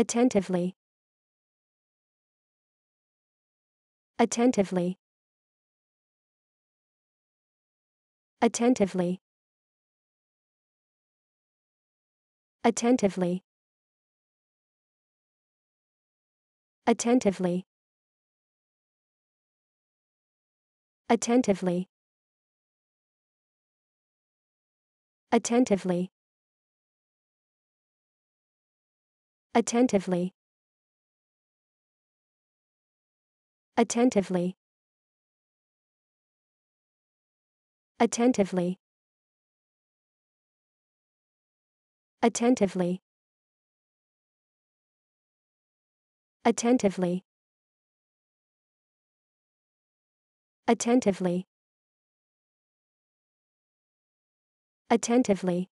Attentively. Attentively. Attentively. Attentively. Attentively. Attentively. Attentively. Attentively. Attentively. Attentively. Attentively. Attentively. Attentively. Attentively.